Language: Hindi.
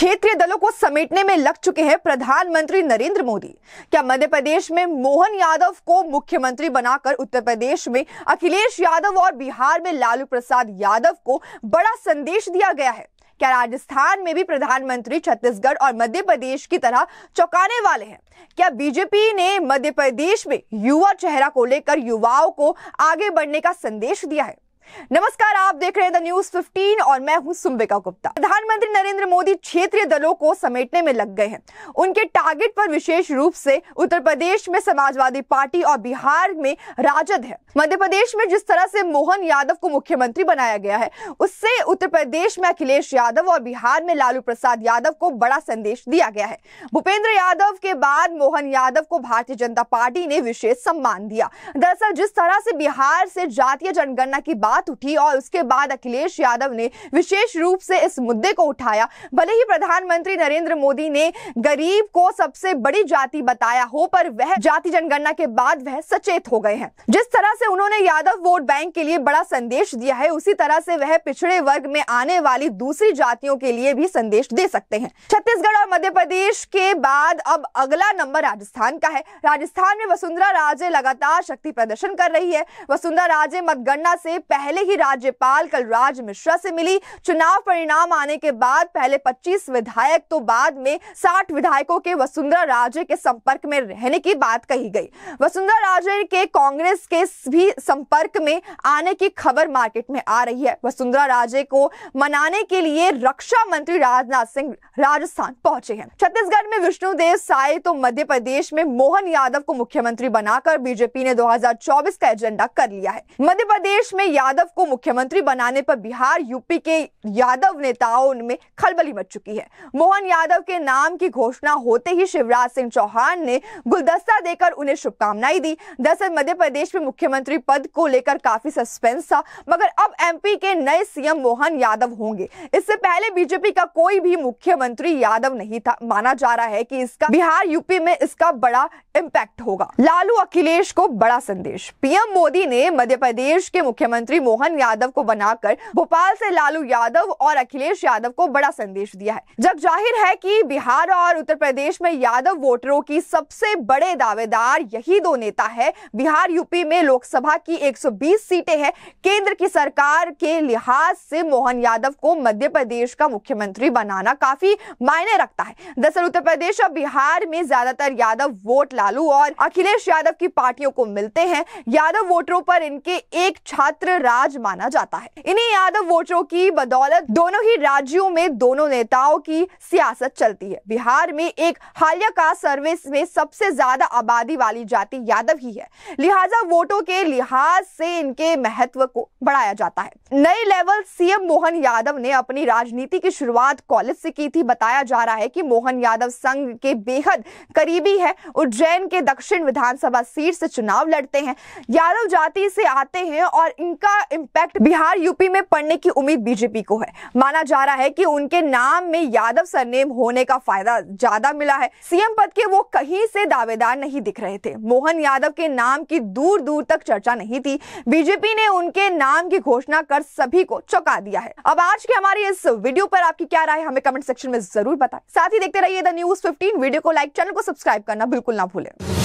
क्षेत्रीय दलों को समेटने में लग चुके हैं प्रधानमंत्री नरेंद्र मोदी क्या मध्य प्रदेश में मोहन यादव को मुख्यमंत्री बनाकर उत्तर प्रदेश में अखिलेश यादव और बिहार में लालू प्रसाद यादव को बड़ा संदेश दिया गया है क्या राजस्थान में भी प्रधानमंत्री छत्तीसगढ़ और मध्य प्रदेश की तरह चौंकाने वाले हैं क्या बीजेपी ने मध्य प्रदेश में युवा चेहरा को लेकर युवाओं को आगे बढ़ने का संदेश दिया है नमस्कार आप देख रहे हैं द न्यूज 15 और मैं हूं सुम्बिका गुप्ता प्रधानमंत्री नरेंद्र मोदी क्षेत्रीय दलों को समेटने में लग गए हैं उनके टारगेट पर विशेष रूप से उत्तर प्रदेश में समाजवादी पार्टी और बिहार में राजद है मध्य प्रदेश में जिस तरह से मोहन यादव को मुख्यमंत्री बनाया गया है उससे उत्तर प्रदेश में अखिलेश यादव और बिहार में लालू प्रसाद यादव को बड़ा संदेश दिया गया है भूपेंद्र यादव के बाद मोहन यादव को भारतीय जनता पार्टी ने विशेष सम्मान दिया दरअसल जिस तरह से बिहार से जातीय जनगणना की बात बात उठी और उसके बाद अखिलेश यादव ने विशेष रूप से इस मुद्दे को उठाया भले ही प्रधानमंत्री नरेंद्र मोदी ने गरीब को सबसे बड़ी जाति बताया हो पर वह जाति जनगणना के बाद वह सचेत हो गए हैं जिस तरह से उन्होंने यादव वोट बैंक के लिए बड़ा संदेश दिया है उसी तरह से वह पिछड़े वर्ग में आने वाली दूसरी जातियों के लिए भी संदेश दे सकते हैं छत्तीसगढ़ और मध्य प्रदेश के बाद अब अगला नंबर राजस्थान का है राजस्थान में वसुंधरा राजे लगातार शक्ति प्रदर्शन कर रही है वसुंधरा राजे मतगणना से पहले पहले ही राज्यपाल कलराज मिश्रा से मिली चुनाव परिणाम आने के बाद पहले 25 विधायक तो बाद में 60 विधायकों के वसुंधरा राजे के संपर्क में रहने की बात कही गई वसुंधरा राजे के कांग्रेस के भी संपर्क में आने की खबर मार्केट में आ रही है वसुंधरा राजे को मनाने के लिए रक्षा मंत्री राजनाथ सिंह राजस्थान पहुंचे हैं छत्तीसगढ़ में विष्णुदेव साय तो मध्य प्रदेश में मोहन यादव को मुख्यमंत्री बनाकर बीजेपी ने 2024 का एजेंडा कर लिया है मध्य प्रदेश में यादव यादव को मुख्यमंत्री बनाने पर बिहार यूपी के यादव नेताओं में खलबली मच चुकी है मोहन यादव के नाम की घोषणा होते ही शिवराज सिंह चौहान ने गुलदस्ता देकर उन्हें शुभकामनाएं दी दरअसल मध्य प्रदेश में मुख्यमंत्री पद को लेकर काफी सस्पेंस था मगर अब एमपी के नए सीएम मोहन यादव होंगे इससे पहले बीजेपी का कोई भी मुख्यमंत्री यादव नहीं था माना जा रहा है की इसका बिहार यूपी में इसका बड़ा इम्पैक्ट होगा लालू अखिलेश को बड़ा संदेश पीएम मोदी ने मध्य प्रदेश के मुख्यमंत्री मंत्री मोहन यादव को बनाकर भोपाल से लालू यादव और अखिलेश यादव को बड़ा संदेश दिया है जब जाहिर है कि बिहार और उत्तर प्रदेश में यादव वोटरों की सबसे बड़े दावेदार यही दो नेता है बिहार यूपी में लोकसभा की 120 सीटें हैं केंद्र की सरकार के लिहाज से मोहन यादव को मध्य प्रदेश का मुख्यमंत्री बनाना काफी मायने रखता है दरअसल उत्तर प्रदेश और बिहार में ज्यादातर यादव वोट लालू और अखिलेश यादव की पार्टियों को मिलते हैं यादव वोटरों पर इनके एक छात्र राज माना जाता है इन्हीं यादव वोटरों की बदौलत दोनों ही राज्यों में दोनों नेताओं की सियासत चलती है बिहार में एक हालिया का सर्विस में सबसे ज्यादा आबादी वाली जाति यादव ही है लिहाजा वोटों के लिहाज से इनके महत्व को बढ़ाया जाता है नए लेवल सीएम मोहन यादव ने अपनी राजनीति की शुरुआत कॉलेज से की थी बताया जा रहा है कि मोहन यादव संघ के बेहद करीबी है उज्जैन के दक्षिण विधानसभा सीट से चुनाव लड़ते हैं यादव जाति से आते हैं और इनका इम्पैक्ट बिहार यूपी में पड़ने की उम्मीद बीजेपी को है माना जा रहा है कि उनके नाम में यादव सरनेम होने का फायदा ज्यादा मिला है सीएम पद के वो कहीं से दावेदार नहीं दिख रहे थे मोहन यादव के नाम की दूर दूर तक चर्चा नहीं थी बीजेपी ने उनके नाम की घोषणा कर सभी को चौका दिया है अब आज के हमारे इस वीडियो पर आपकी क्या राय हमें कमेंट सेक्शन में जरूर बताए साथ ही देखते रहिए द न्यूज फिफ्टीन वीडियो को लाइक चैनल को सब्सक्राइब करना बिल्कुल ना भूलें